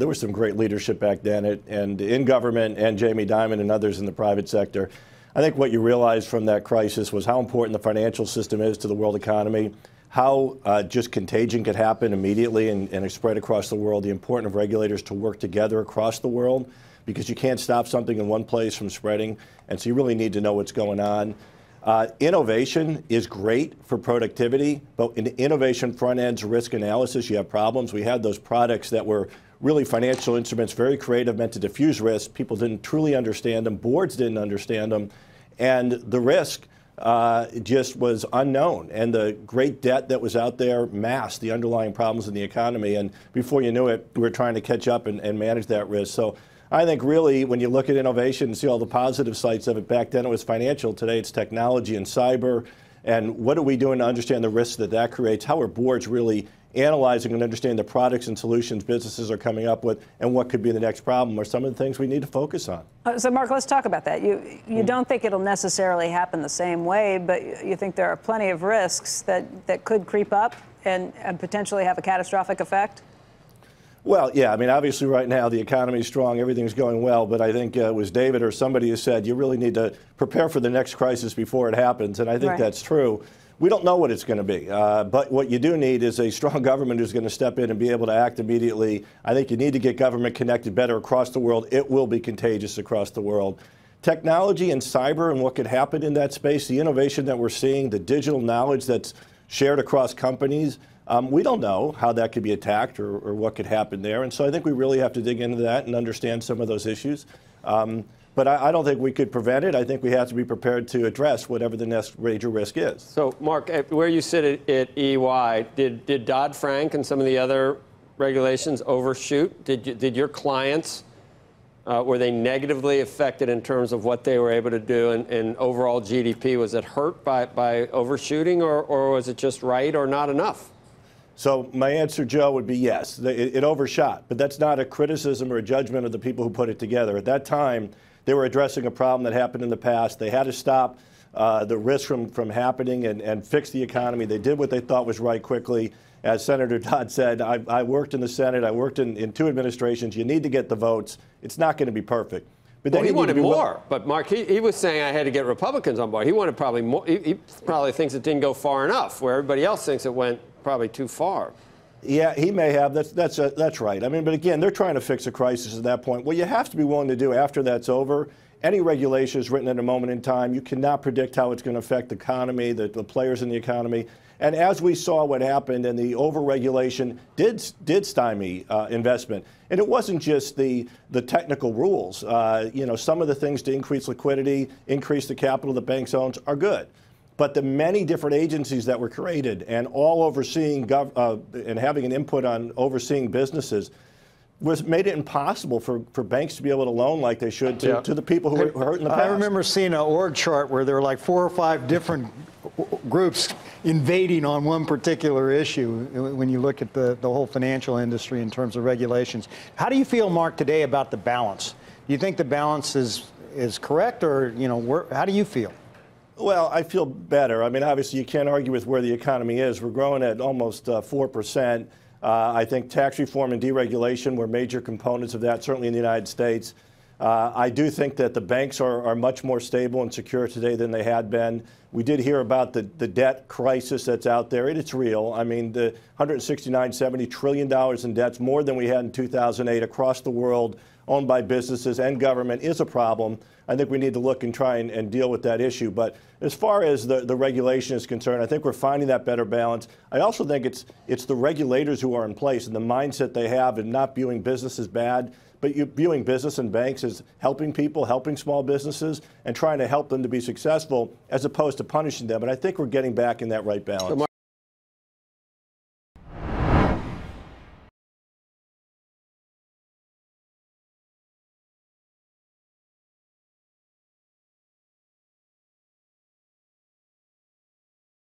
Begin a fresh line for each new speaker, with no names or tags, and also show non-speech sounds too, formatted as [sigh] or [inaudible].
there was some great leadership back then and in government and Jamie Dimon and others in the private sector. I think what you realized from that crisis was how important the financial system is to the world economy, how uh, just contagion could happen immediately and, and spread across the world, the importance of regulators to work together across the world because you can't stop something in one place from spreading. And so you really need to know what's going on. Uh, innovation is great for productivity, but in innovation front ends risk analysis, you have problems. We had those products that were really financial instruments, very creative, meant to diffuse risk. People didn't truly understand them. Boards didn't understand them. And the risk uh, just was unknown. And the great debt that was out there masked the underlying problems in the economy. And before you knew it, we were trying to catch up and, and manage that risk. So I think really when you look at innovation and see all the positive sides of it, back then it was financial. Today it's technology and cyber. And what are we doing to understand the risks that that creates? How are boards really analyzing and understanding the products and solutions businesses are coming up with and what could be the next problem are some of the things we need to focus on.
Uh, so, Mark, let's talk about that. You, you hmm. don't think it'll necessarily happen the same way, but you think there are plenty of risks that, that could creep up and, and potentially have a catastrophic effect?
Well, yeah, I mean, obviously, right now the economy is strong, everything's going well, but I think uh, it was David or somebody who said you really need to prepare for the next crisis before it happens, and I think right. that's true. We don't know what it's going to be, uh, but what you do need is a strong [laughs] government who's going to step in and be able to act immediately. I think you need to get government connected better across the world. It will be contagious across the world. Technology and cyber and what could happen in that space, the innovation that we're seeing, the digital knowledge that's shared across companies, um, we don't know how that could be attacked or, or, what could happen there. And so I think we really have to dig into that and understand some of those issues. Um, but I, I, don't think we could prevent it. I think we have to be prepared to address whatever the next major risk is. So,
Mark, where you sit at, at EY, did, did Dodd Frank and some of the other regulations overshoot? Did, you, did your clients? Uh, were they negatively affected in terms of what they were able to do and, and overall GDP? Was it hurt by, by overshooting or, or was it just right
or not enough? So my answer, Joe, would be yes. It, it, overshot, but that's not a criticism or a judgment of the people who put it together. At that time, they were addressing a problem that happened in the past. They had to stop uh, the risk from, from happening and, and fix the economy. They did what they thought was right quickly. As Senator [laughs] Dodd said, I, I worked in the Senate, I worked in, in two administrations. You need to get the votes. It's not going to be perfect. But well, he wanted more. Well.
But Mark, he, he, was saying I had to get Republicans on board. He wanted probably more. He, he, probably thinks it didn't go far enough, where everybody else thinks it went probably too far.
Yeah, he may have. That's that's that's right. I mean, but again, they're trying to fix a crisis at that point. What you have to be willing to do after that's over, any regulation is written at a moment in time. You cannot predict how it's going to affect the economy, the, the players in the economy. And as we saw what happened, and the overregulation did did stymie uh, investment. And it wasn't just the the technical rules. Uh, you know, some of the things to increase liquidity, increase the capital that banks owns are good but the many different agencies that were created and all overseeing gov uh, and having an input on overseeing businesses was made it impossible for, for banks to be able to loan like they should to, yeah. to the people who were hurt in the past. I
remember seeing an org chart where there were like four or five different groups invading on one particular issue uh, when you look at the, the whole financial industry in terms of regulations. How do you feel, Mark, today about the balance? Do you think the balance is, is correct or, you know, where, how do you feel?
Well, I feel better. I mean, obviously, you can't argue with where the economy is. We're growing at almost uh, 4%. Uh, I think tax reform and deregulation were major components of that, certainly in the United States. Uh, I do think that the banks are, are, much more stable and secure today than they had been. We did hear about the, the debt crisis that's out there. It, it's real. I mean, the $169, 70000000000000 trillion in debts, more than we had in 2008 across the world, owned by businesses and government is a problem. I think we need to look and try and, and deal with that issue. But as far as the, the regulation is concerned, I think we're finding that better balance. I also think it's, it's the regulators who are in place and the mindset they have and not viewing business as bad but you, viewing business and banks as helping people, helping small businesses, and trying to help them to be successful as opposed to punishing them. And I think we're getting back in that right balance.